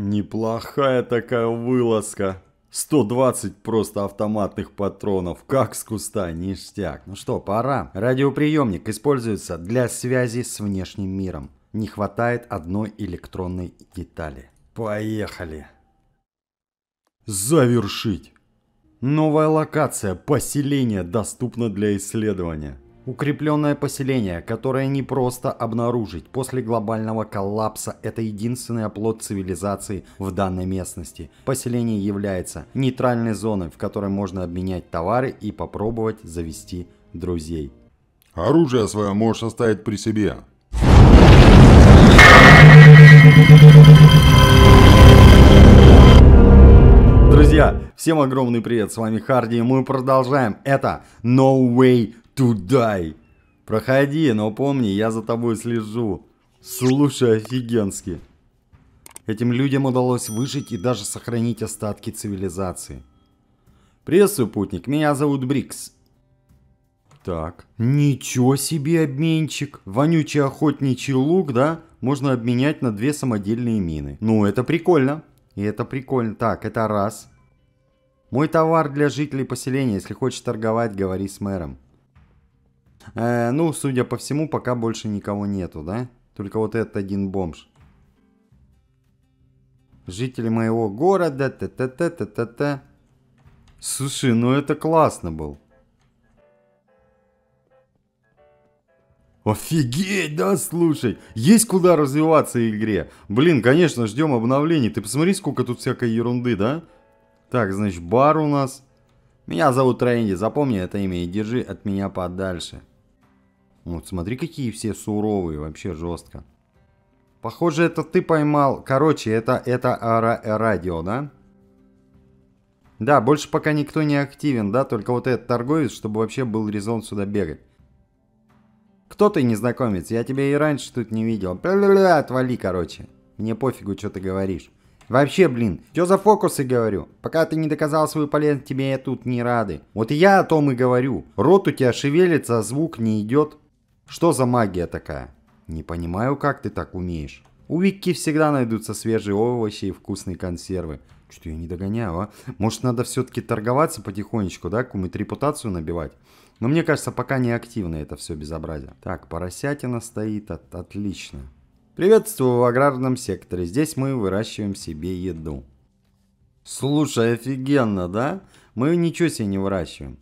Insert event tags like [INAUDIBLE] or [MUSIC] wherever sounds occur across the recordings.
Неплохая такая вылазка. 120 просто автоматных патронов, как с куста, ништяк. Ну что, пора. Радиоприемник используется для связи с внешним миром. Не хватает одной электронной детали. Поехали. Завершить. Новая локация, поселение, доступна для исследования. Укрепленное поселение, которое не просто обнаружить после глобального коллапса, это единственный оплот цивилизации в данной местности. Поселение является нейтральной зоной, в которой можно обменять товары и попробовать завести друзей. Оружие свое можешь оставить при себе. Друзья, всем огромный привет, с вами Харди, и мы продолжаем. Это No Way Тудай! Проходи, но помни, я за тобой слежу. Слушай, офигенски. Этим людям удалось выжить и даже сохранить остатки цивилизации. Приветствую, путник, меня зовут Брикс. Так, ничего себе обменчик. Вонючий охотничий лук, да? Можно обменять на две самодельные мины. Ну, это прикольно. И это прикольно. Так, это раз. Мой товар для жителей поселения. Если хочешь торговать, говори с мэром. Э, ну, судя по всему, пока больше никого нету, да? Только вот этот один бомж. Жители моего города, та-та-та-та-та-та. Слушай, ну это классно был. Офигеть, да, слушай. Есть куда развиваться в игре. Блин, конечно, ждем обновлений. Ты посмотри, сколько тут всякой ерунды, да? Так, значит, бар у нас. Меня зовут Рэнди, запомни это имя и держи от меня подальше. Вот смотри, какие все суровые, вообще жестко. Похоже, это ты поймал. Короче, это, это ара радио, да? Да, больше пока никто не активен, да? Только вот этот торговец, чтобы вообще был резон сюда бегать. Кто ты, незнакомец? Я тебя и раньше тут не видел. Бля-бля-бля, отвали, короче. Мне пофигу, что ты говоришь. Вообще, блин, что за фокусы, говорю? Пока ты не доказал свою полезность, тебе я тут не рады. Вот и я о том и говорю. Рот у тебя шевелится, а звук не идет. Что за магия такая? Не понимаю, как ты так умеешь. У Вики всегда найдутся свежие овощи и вкусные консервы. Что-то я не догоняю, а? Может, надо все-таки торговаться потихонечку, да? Кумыть репутацию набивать? Но мне кажется, пока не активно это все безобразие. Так, поросятина стоит. От отлично. Приветствую в аграрном секторе. Здесь мы выращиваем себе еду. Слушай, офигенно, да? Мы ничего себе не выращиваем.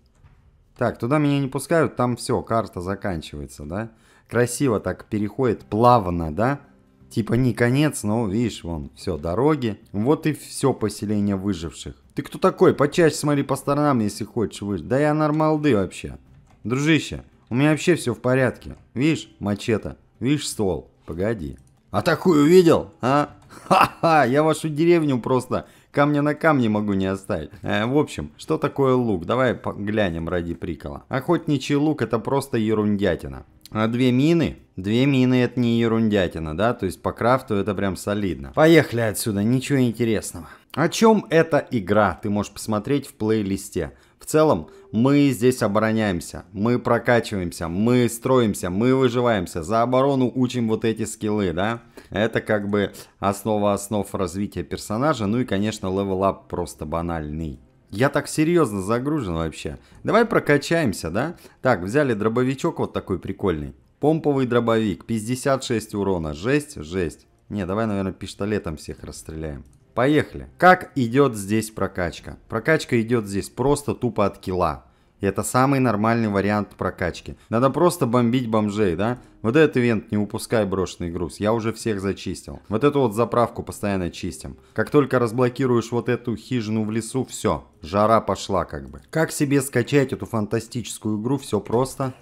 Так, туда меня не пускают, там все, карта заканчивается, да? Красиво так переходит, плавно, да? Типа не конец, но видишь, вон, все, дороги. Вот и все поселение выживших. Ты кто такой? Почаще смотри по сторонам, если хочешь выжить. Да я нормалды вообще. Дружище, у меня вообще все в порядке. Видишь, мачете, видишь, ствол. Погоди. А такую видел, а? [LAUGHS] Ха-ха, я вашу деревню просто Камня на камне могу не оставить. Э, в общем, что такое лук? Давай глянем ради прикола. Охотничий лук это просто ерундятина. А две мины? Две мины это не ерундятина, да? То есть по крафту это прям солидно. Поехали отсюда, ничего интересного. О чем эта игра? Ты можешь посмотреть в плейлисте. В целом, мы здесь обороняемся, мы прокачиваемся, мы строимся, мы выживаемся, за оборону учим вот эти скиллы, да? Это как бы основа основ развития персонажа. Ну и, конечно, левелап просто банальный. Я так серьезно загружен вообще. Давай прокачаемся, да? Так, взяли дробовичок вот такой прикольный. Помповый дробовик, 56 урона. Жесть, жесть. Не, давай, наверное, пистолетом всех расстреляем. Поехали. Как идет здесь прокачка? Прокачка идет здесь просто тупо от килла. И это самый нормальный вариант прокачки. Надо просто бомбить бомжей, да? Вот этот ивент не упускай брошенный груз, я уже всех зачистил. Вот эту вот заправку постоянно чистим. Как только разблокируешь вот эту хижину в лесу, все, жара пошла как бы. Как себе скачать эту фантастическую игру, все просто.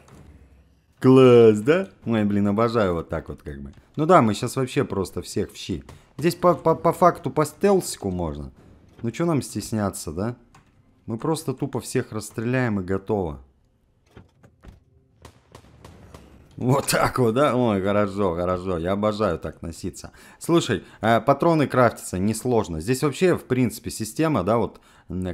Класс, да? Ой, блин, обожаю вот так вот как бы. Ну да, мы сейчас вообще просто всех в щи. Здесь по, по, по факту по стелсику можно. Ну что нам стесняться, да? Мы просто тупо всех расстреляем и готово. Вот так вот, да? Ой, хорошо, хорошо. Я обожаю так носиться. Слушай, э, патроны крафтятся несложно. Здесь вообще, в принципе, система, да, вот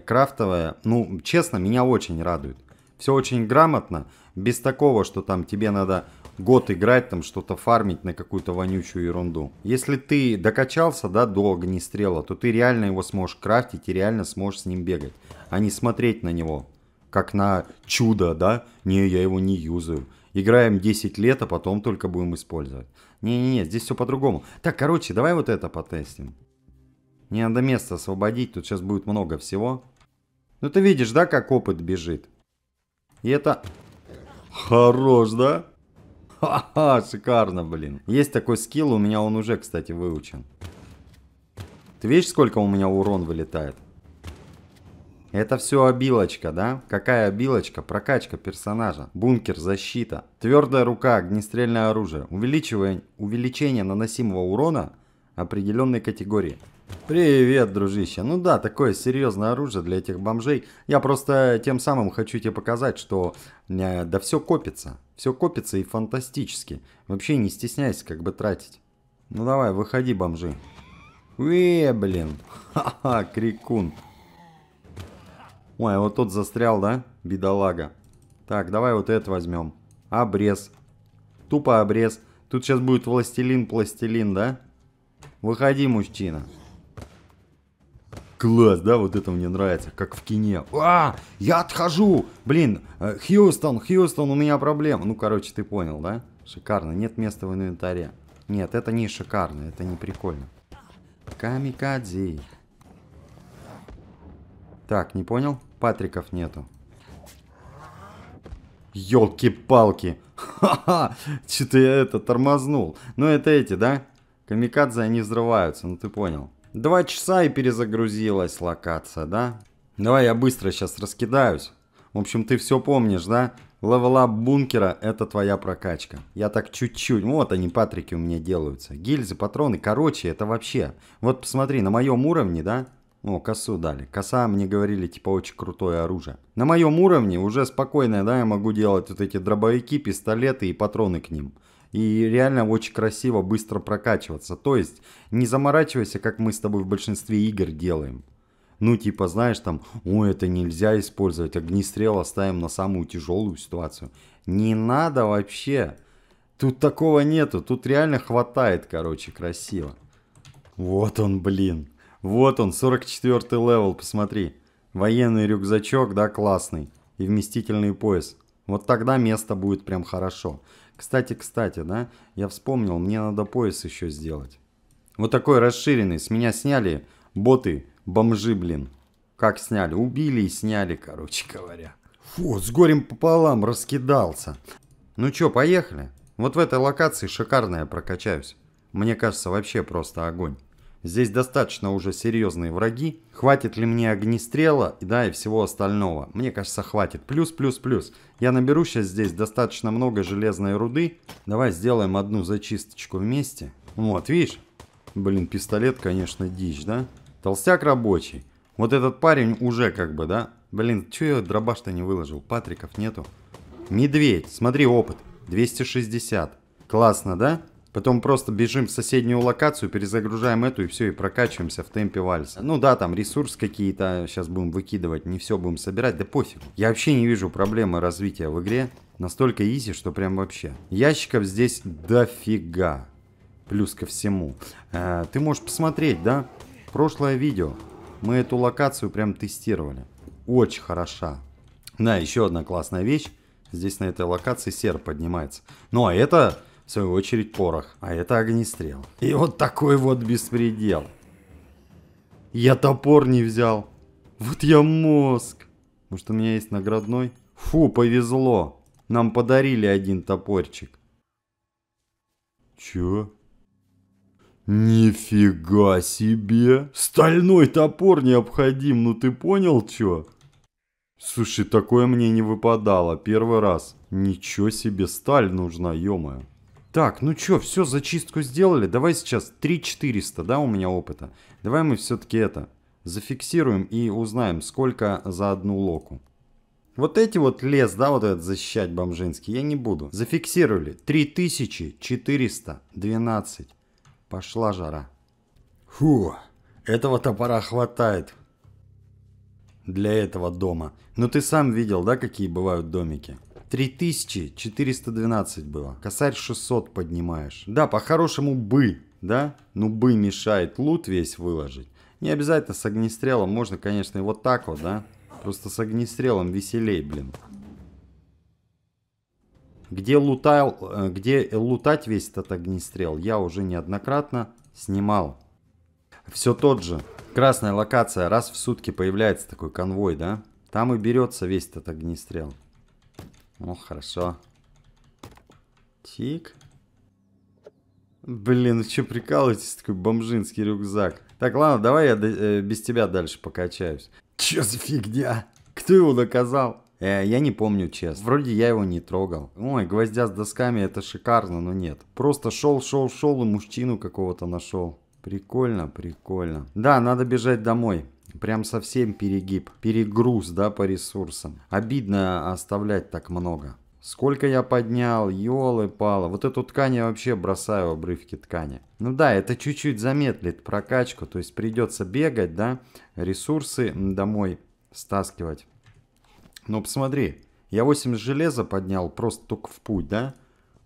крафтовая, ну, честно, меня очень радует. Все очень грамотно, без такого, что там тебе надо год играть, там что-то фармить на какую-то вонючую ерунду. Если ты докачался, да, до огнестрела, то ты реально его сможешь крафтить и реально сможешь с ним бегать, а не смотреть на него, как на чудо, да, не, я его не юзаю. Играем 10 лет, а потом только будем использовать. Не-не-не, здесь все по-другому. Так, короче, давай вот это потестим. Не надо место освободить, тут сейчас будет много всего. Ну ты видишь, да, как опыт бежит? И это... Хорош, да? Ха-ха, шикарно, блин. Есть такой скилл, у меня он уже, кстати, выучен. Ты видишь, сколько у меня урон вылетает? Это все обилочка, да? Какая обилочка? Прокачка персонажа, бункер, защита, твердая рука, огнестрельное оружие. Увеличивание, увеличение наносимого урона определенной категории. Привет, дружище. Ну да, такое серьезное оружие для этих бомжей. Я просто тем самым хочу тебе показать, что э, да все копится. Все копится и фантастически. Вообще не стесняйся как бы тратить. Ну давай, выходи, бомжи. Уе, блин. Ха-ха, крикун. Ой, вот тот застрял, да? Бедолага. Так, давай вот это возьмем. Обрез. Тупо обрез. Тут сейчас будет властелин пластилин, да? Выходи, мужчина. Класс, да, вот это мне нравится, как в кине. А, я отхожу! Блин, э, Хьюстон, Хьюстон, у меня проблема. Ну, короче, ты понял, да? Шикарно, нет места в инвентаре. Нет, это не шикарно, это не прикольно. Камикадзе. Так, не понял? Патриков нету. Ёлки-палки. [LAUGHS] Ха-ха, что-то я это тормознул. Ну, это эти, да? Камикадзе они взрываются, ну ты понял. Два часа и перезагрузилась локация, да? Давай я быстро сейчас раскидаюсь. В общем, ты все помнишь, да? Левелап бункера – это твоя прокачка. Я так чуть-чуть... Вот они, патрики у меня делаются. Гильзы, патроны. Короче, это вообще... Вот посмотри, на моем уровне, да? О, косу дали. Коса, мне говорили, типа, очень крутое оружие. На моем уровне уже спокойно, да, я могу делать вот эти дробовики, пистолеты и патроны к ним и реально очень красиво быстро прокачиваться. То есть не заморачивайся, как мы с тобой в большинстве игр делаем. Ну, типа, знаешь, там, о, это нельзя использовать, огнестрел оставим на самую тяжелую ситуацию. Не надо вообще. Тут такого нету, тут реально хватает, короче, красиво. Вот он, блин. Вот он, 44 левел, посмотри. Военный рюкзачок, да, классный. И вместительный пояс. Вот тогда место будет прям хорошо. Кстати, кстати, да, я вспомнил, мне надо пояс еще сделать. Вот такой расширенный, с меня сняли боты, бомжи, блин. Как сняли? Убили и сняли, короче говоря. Фу, с горем пополам раскидался. Ну чё, поехали? Вот в этой локации шикарно я прокачаюсь. Мне кажется, вообще просто огонь. Здесь достаточно уже серьезные враги. Хватит ли мне огнестрела, да, и всего остального? Мне кажется, хватит. Плюс, плюс, плюс. Я наберу сейчас здесь достаточно много железной руды. Давай сделаем одну зачисточку вместе. Вот, видишь? Блин, пистолет, конечно, дичь, да? Толстяк рабочий. Вот этот парень уже как бы, да? Блин, чё я дробаш-то не выложил? Патриков нету. Медведь, смотри опыт. 260. Классно, да? Потом просто бежим в соседнюю локацию, перезагружаем эту и все, и прокачиваемся в темпе вальса. Ну да, там ресурс какие-то сейчас будем выкидывать, не все будем собирать, да пофиг. Я вообще не вижу проблемы развития в игре. Настолько изи, что прям вообще. Ящиков здесь дофига. Плюс ко всему. Э, ты можешь посмотреть, да? Прошлое видео. Мы эту локацию прям тестировали. Очень хороша. Да, еще одна классная вещь. Здесь на этой локации сер поднимается. Ну а это в свою очередь порох, а это огнестрел. И вот такой вот беспредел. Я топор не взял. Вот я мозг. Может у меня есть наградной? Фу, повезло. Нам подарили один топорчик. Чё? Нифига себе! Стальной топор необходим, ну ты понял чё? Слушай, такое мне не выпадало. Первый раз. Ничего себе, сталь нужна, ё -моё. Так, ну чё, все, зачистку сделали. Давай сейчас 3400, да, у меня опыта. Давай мы все-таки это зафиксируем и узнаем, сколько за одну локу. Вот эти вот лес, да, вот этот защищать бомжинский, я не буду. Зафиксировали 3412. Пошла жара. Фу, этого топора хватает для этого дома. Но ну ты сам видел, да, какие бывают домики? 3412 было. Косарь 600 поднимаешь. Да, по-хорошему бы, да? Ну бы мешает лут весь выложить. Не обязательно с огнестрелом, можно, конечно, и вот так вот, да? Просто с огнестрелом веселей, блин. Где, лутал, э, где лутать весь этот огнестрел, я уже неоднократно снимал. Все тот же. Красная локация. Раз в сутки появляется такой конвой, да? Там и берется весь этот огнестрел. Ну, хорошо. Тик. Блин, ну что прикалываетесь? Такой бомжинский рюкзак. Так, ладно, давай я э, без тебя дальше покачаюсь. Чё за фигня? Кто его наказал? Э, я не помню, честно. Вроде я его не трогал. Ой, гвоздя с досками это шикарно, но нет. Просто шел, шел, шел и мужчину какого-то нашел. Прикольно, прикольно. Да, надо бежать домой. Прям совсем перегиб, перегруз, да, по ресурсам. Обидно оставлять так много. Сколько я поднял, елы пала. Вот эту ткань я вообще бросаю, обрывки ткани. Ну да, это чуть-чуть замедлит прокачку, то есть придется бегать, да, ресурсы домой стаскивать. Но ну, посмотри, я 8 железа поднял просто только в путь, да?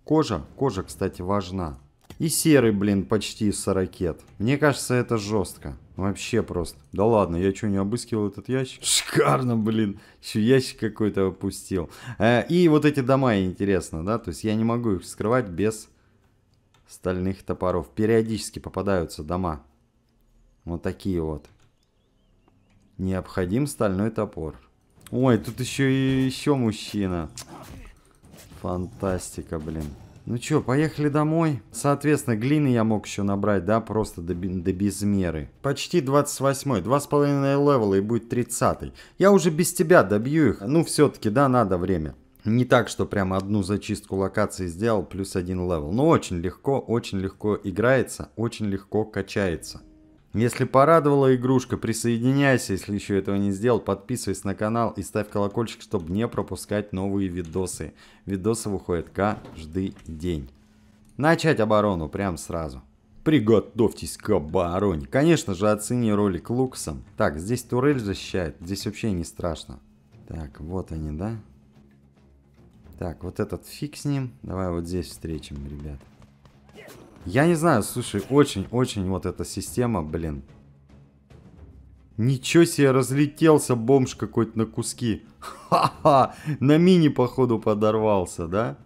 Кожа, кожа, кстати, важна. И серый, блин, почти сорокет. Мне кажется, это жестко. Вообще просто. Да ладно, я что, не обыскивал этот ящик? [LAUGHS] Шикарно, блин. Еще ящик какой-то опустил. Э, и вот эти дома, интересно, да? То есть я не могу их вскрывать без стальных топоров. Периодически попадаются дома. Вот такие вот. Необходим стальной топор. Ой, тут еще и еще мужчина. Фантастика, блин. Ну чё, поехали домой? Соответственно, глины я мог еще набрать, да, просто до, до безмеры. Почти 28-й, 2,5 левела и будет 30-й. Я уже без тебя добью их. Ну все-таки, да, надо время. Не так, что прям одну зачистку локации сделал, плюс один левел. Но очень легко, очень легко играется, очень легко качается. Если порадовала игрушка, присоединяйся, если еще этого не сделал. Подписывайся на канал и ставь колокольчик, чтобы не пропускать новые видосы. Видосы выходят каждый день. Начать оборону прям сразу. Приготовьтесь к обороне. Конечно же, оцени ролик Луксом. Так, здесь турель защищает. Здесь вообще не страшно. Так, вот они, да? Так, вот этот фиг с ним. Давай вот здесь встречим, ребят. Я не знаю, слушай, очень-очень вот эта система, блин. Ничего себе, разлетелся бомж какой-то на куски. Ха-ха, на мини, походу, подорвался, да?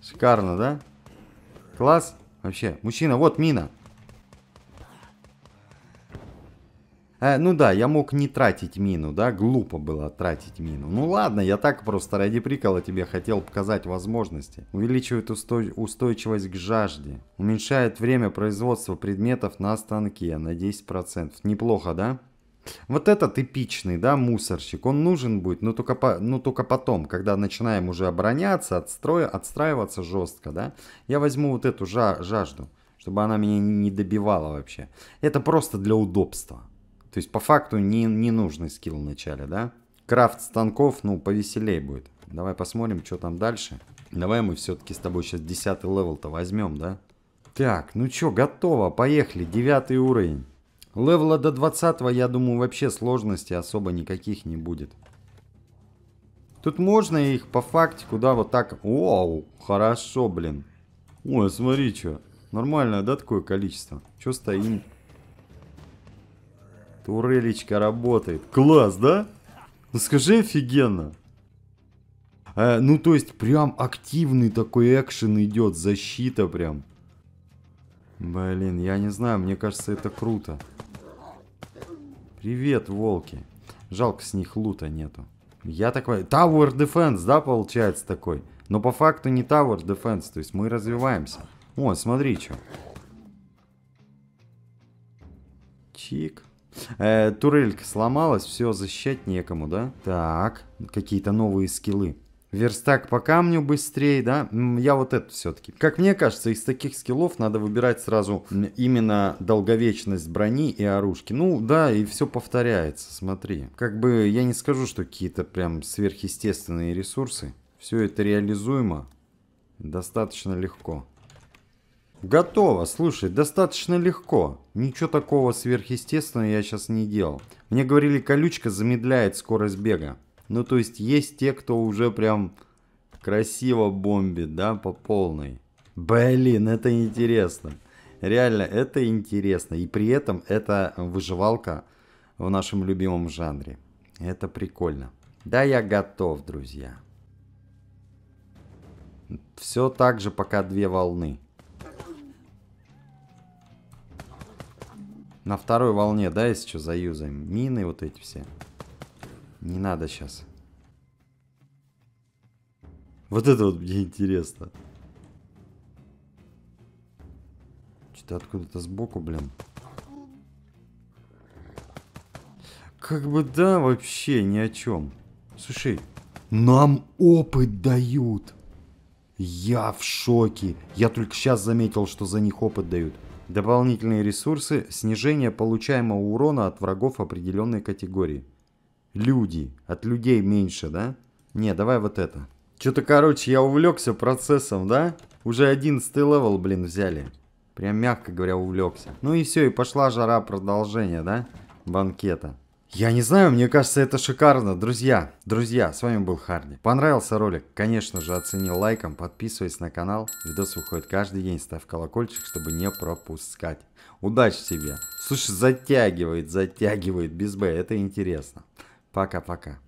Шикарно, да? Класс. Вообще, мужчина, вот мина. Э, ну да, я мог не тратить мину, да, глупо было тратить мину. Ну ладно, я так просто ради прикола тебе хотел показать возможности. Увеличивает устой... устойчивость к жажде. Уменьшает время производства предметов на станке на 10%. Неплохо, да? Вот этот эпичный, да, мусорщик, он нужен будет, но только, по, но только потом, когда начинаем уже обороняться, отстроя, отстраиваться жестко, да. Я возьму вот эту жа жажду, чтобы она меня не добивала вообще. Это просто для удобства. То есть по факту не, не нужный скилл в начале, да? Крафт станков, ну, повеселее будет. Давай посмотрим, что там дальше. Давай мы все-таки с тобой сейчас 10 левел-то возьмем, да? Так, ну что, готово, поехали, 9 уровень. Левела до 20 я думаю, вообще сложностей особо никаких не будет. Тут можно их по фактику, да, вот так. Оу, хорошо, блин. Ой, смотри, что. Нормально, да, такое количество? Что стоим? Турелечка работает. Класс, да? Ну скажи, офигенно. Э, ну то есть прям активный такой экшен идет, защита прям. Блин, я не знаю, мне кажется это круто. Привет, волки. Жалко, с них лута нету. Я такой... Tower Defense, да, получается такой? Но по факту не Tower Defense, то есть мы развиваемся. О, смотри, что. Чик. Э, турелька сломалась, все, защищать некому, да? Так, какие-то новые скиллы. Верстак по камню быстрее, да? Я вот это все-таки. Как мне кажется, из таких скиллов надо выбирать сразу именно долговечность брони и оружки. Ну да, и все повторяется, смотри. Как бы я не скажу, что какие-то прям сверхъестественные ресурсы. Все это реализуемо достаточно легко. Готово, слушай, достаточно легко. Ничего такого сверхъестественного я сейчас не делал. Мне говорили, колючка замедляет скорость бега. Ну, то есть есть те, кто уже прям красиво бомбит, да, по полной. Блин, это интересно. Реально, это интересно. И при этом это выживалка в нашем любимом жанре. Это прикольно. Да, я готов, друзья. Все так же пока две волны. На второй волне, да, если что, заюзаем. Мины вот эти все. Не надо сейчас. Вот это вот мне интересно. Что-то откуда-то сбоку, блин. Как бы да, вообще ни о чем. Слушай, нам опыт дают. Я в шоке. Я только сейчас заметил, что за них опыт дают. Дополнительные ресурсы – снижение получаемого урона от врагов определенной категории. Люди. От людей меньше, да? Не, давай вот это. Что-то, короче, я увлекся процессом, да? Уже 11 левел, блин, взяли. Прям, мягко говоря, увлекся. Ну и все, и пошла жара продолжения, да? Банкета. Я не знаю, мне кажется, это шикарно. Друзья, друзья, с вами был Харди. Понравился ролик? Конечно же, оцени лайком, подписывайся на канал. Видос выходит каждый день, ставь колокольчик, чтобы не пропускать. Удачи тебе. Слушай, затягивает, затягивает без Б, это интересно. Пока-пока.